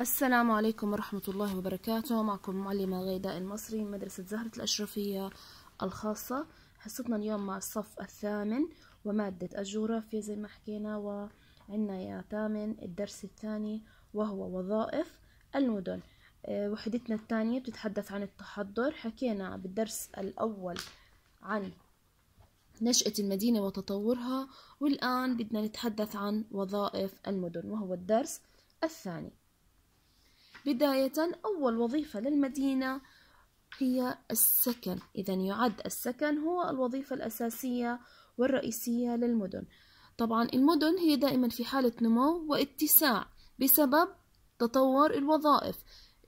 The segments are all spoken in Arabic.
السلام عليكم ورحمة الله وبركاته معكم معلمة غيداء المصري من مدرسة زهرة الأشرفية الخاصة حصتنا اليوم مع الصف الثامن ومادة الجغرافيا زي ما حكينا وعنا يا ثامن الدرس الثاني وهو وظائف المدن آه، وحدتنا الثانية بتتحدث عن التحضر حكينا بالدرس الأول عن نشأة المدينة وتطورها والآن بدنا نتحدث عن وظائف المدن وهو الدرس الثاني بداية أول وظيفة للمدينة هي السكن إذا يعد السكن هو الوظيفة الأساسية والرئيسية للمدن طبعا المدن هي دائما في حالة نمو واتساع بسبب تطور الوظائف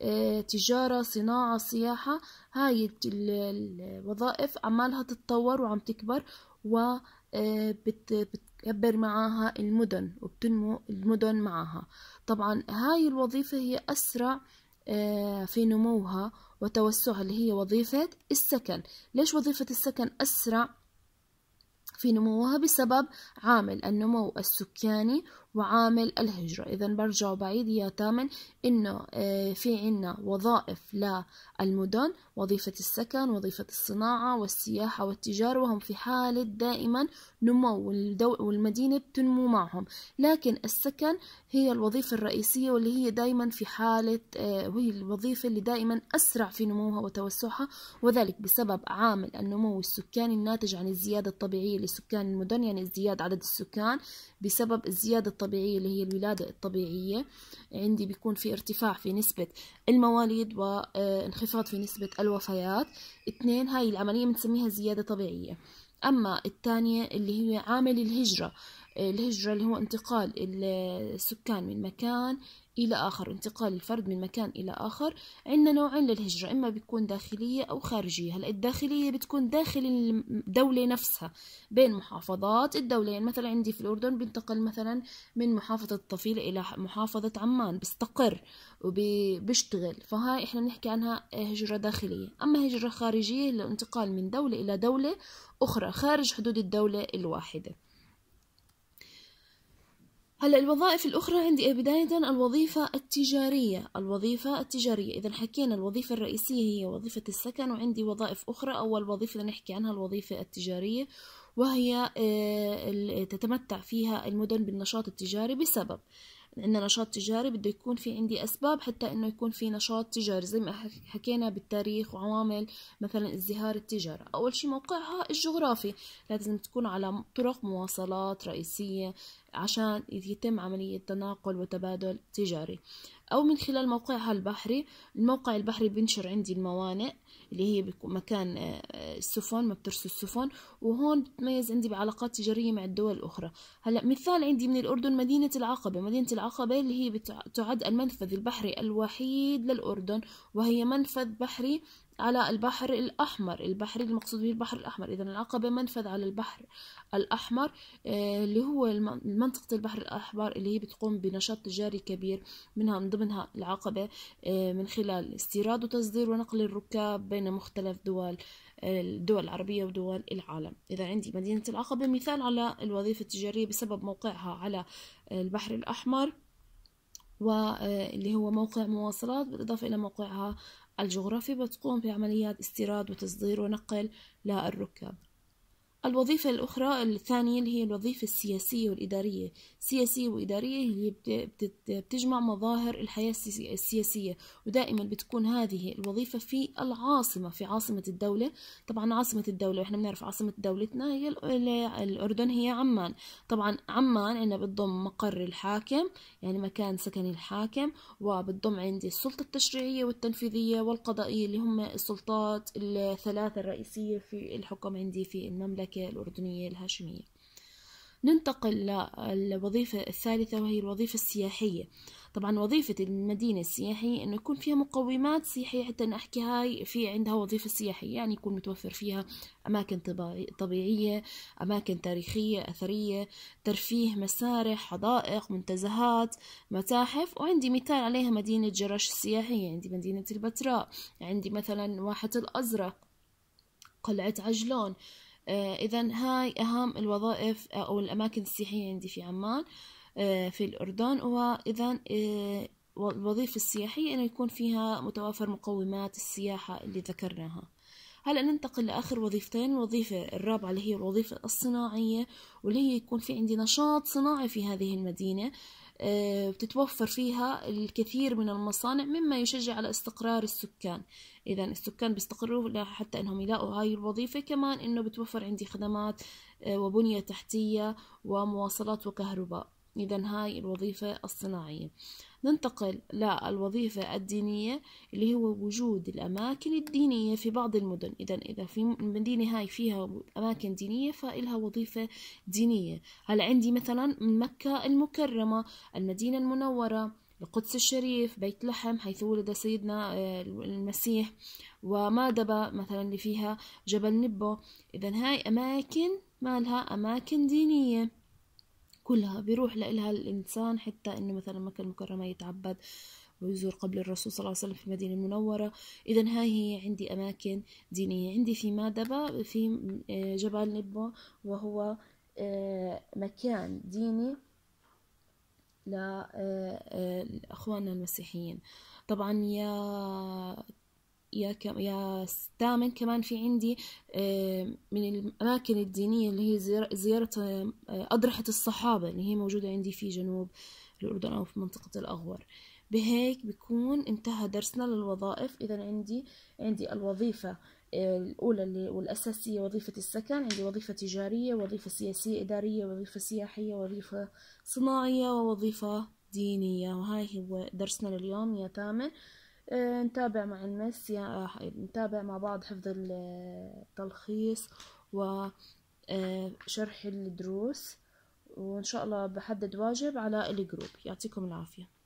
آه، تجارة صناعة سياحة هاي الوظائف عمالها تتطور وعم تكبر وبت آه، بتكبر معاها المدن وبتنمو المدن معاها طبعا هاي الوظيفة هي أسرع آه، في نموها وتوسعها اللي هي وظيفة السكن ليش وظيفة السكن أسرع في نموها بسبب عامل النمو السكاني وعامل الهجرة إذا برجع بعيد يا تامن إنه آه، في عنا وظائف للمدن وظيفة السكن وظيفة الصناعة والسياحة والتجارة وهم في حالة دائما نمو والمدينة بتنمو معهم لكن السكن هي الوظيفة الرئيسية واللي هي دائما في حالة آه، وهي الوظيفة اللي دائما أسرع في نموها وتوسعها وذلك بسبب عامل النمو السكاني الناتج عن الزيادة الطبيعية لسكان المدن يعني ازدياد عدد السكان بسبب الزيادة الطبيعية الطبيعية اللي هي الولادة الطبيعية عندي بيكون في ارتفاع في نسبة المواليد وانخفاض آه، في نسبة الوفيات اثنين هاي العملية بنسميها زيادة طبيعية أما الثانية اللي هي عامل الهجرة الهجرة اللي هو انتقال السكان من مكان إلى آخر انتقال الفرد من مكان إلى آخر عندنا نوعين للهجرة إما بتكون داخلية أو خارجية هلا الداخلية بتكون داخل الدولة نفسها بين محافظات الدولة يعني مثلا عندي في الأردن بنتقل مثلا من محافظة الطفيلة إلى محافظة عمان بستقر وبشتغل فهاي إحنا بنحكي عنها هجرة داخلية أما هجرة خارجية للانتقال من دولة إلى دولة أخرى خارج حدود الدولة الواحدة هلا الوظائف الأخرى عندي إيه؟ بداية الوظيفة التجارية، الوظيفة التجارية، إذا حكينا الوظيفة الرئيسية هي وظيفة السكن وعندي وظائف أخرى، أول وظيفة نحكي عنها الوظيفة التجارية وهي آه، تتمتع فيها المدن بالنشاط التجاري بسبب لأن نشاط تجاري بده يكون في عندي أسباب حتى إنه يكون في نشاط تجاري زي ما حكينا بالتاريخ وعوامل مثلا ازدهار التجارة أول شيء موقعها الجغرافي لازم تكون على طرق مواصلات رئيسية عشان يتم عملية تناقل وتبادل تجاري أو من خلال موقعها البحري الموقع البحري بنشر عندي الموانئ اللي هي مكان آه، السفن ما بترسو السفن وهون بتميز عندي بعلاقات تجارية مع الدول الأخرى هلا مثال عندي من الأردن مدينة العقبة مدينة العقبة اللي هي تعد المنفذ البحري الوحيد للأردن وهي منفذ بحري على البحر الأحمر البحر المقصود به البحر الأحمر إذا العقبة منفذ على البحر الأحمر آه، اللي هو منطقة البحر الأحمر اللي هي بتقوم بنشاط تجاري كبير منها من ضمنها العقبة آه، من خلال استيراد وتصدير ونقل الركاب بين مختلف دول آه، الدول العربية ودول العالم إذا عندي مدينة العقبة مثال على الوظيفة التجارية بسبب موقعها على البحر الأحمر واللي هو موقع مواصلات بالإضافة إلى موقعها الجغرافي بتقوم بعمليات استيراد وتصدير ونقل للركاب الوظيفة الأخرى الثانية اللي هي الوظيفة السياسية والإدارية السياسية والإدارية هي بتجمع مظاهر الحياة السياسية ودائما بتكون هذه الوظيفة في العاصمة في عاصمة الدولة طبعا عاصمة الدولة وإحنا بنعرف عاصمة دولتنا هي الأردن هي عمان طبعا عمان عندنا بتضم مقر الحاكم يعني مكان سكن الحاكم وبتضم عندي السلطة التشريعية والتنفيذية والقضائية اللي هم السلطات الثلاثة الرئيسية في الحكم عندي في المملكة المملكة الأردنية الهاشمية ننتقل للوظيفة الثالثة وهي الوظيفة السياحية طبعا وظيفة المدينة السياحية أنه يكون فيها مقومات سياحية حتى نحكي أحكي هاي في عندها وظيفة سياحية يعني يكون متوفر فيها أماكن طبيعية أماكن تاريخية أثرية ترفيه مسارح حدائق منتزهات متاحف وعندي مثال عليها مدينة جرش السياحية عندي مدينة البتراء عندي مثلا واحة الأزرق قلعة عجلون آه، إذا هاي أهم الوظائف آه، أو الأماكن السياحية عندي في عمان آه، في الأردن وإذا الوظيفة السياحية أنه يكون فيها متوافر مقومات السياحة اللي ذكرناها هلا ننتقل لآخر وظيفتين الوظيفة الرابعة اللي هي الوظيفة الصناعية واللي هي يكون في عندي نشاط صناعي في هذه المدينة آه، بتتوفر فيها الكثير من المصانع مما يشجع على استقرار السكان إذا السكان بيستقروا حتى أنهم يلاقوا هاي الوظيفة كمان أنه بتوفر عندي خدمات آه، وبنية تحتية ومواصلات وكهرباء إذا هاي الوظيفة الصناعية ننتقل للوظيفة الدينية اللي هو وجود الأماكن الدينية في بعض المدن إذا إذا في المدينة هاي فيها أماكن دينية فإلها وظيفة دينية هلا عندي مثلا مكة المكرمة المدينة المنورة القدس الشريف بيت لحم حيث ولد سيدنا آه، المسيح ومادبة مثلا اللي فيها جبل نبو إذا هاي أماكن مالها أماكن دينية كلها بيروح لإلها الإنسان حتى إنه مثلا مكة المكرمة يتعبد ويزور قبل الرسول صلى الله عليه وسلم في المدينة المنورة إذا هاي هي عندي أماكن دينية عندي في مادبة في آه، جبل نبو وهو آه، مكان ديني آه، لأخواننا المسيحيين طبعا يا يا كم يا ثامن كمان في عندي آه، من الأماكن الدينية اللي هي زيارة آه، أضرحة الصحابة اللي هي موجودة عندي في جنوب الأردن أو في منطقة الأغور بهيك بكون انتهى درسنا للوظائف إذا عندي عندي الوظيفة آه، الأولى اللي والأساسية وظيفة السكن عندي وظيفة تجارية وظيفة سياسية إدارية وظيفة سياحية وظيفة صناعية ووظيفة دينية وهاي هو درسنا لليوم يا ثامن آه، نتابع مع المس آه، نتابع مع بعض حفظ التلخيص وشرح آه، الدروس وإن شاء الله بحدد واجب على الجروب يعطيكم العافية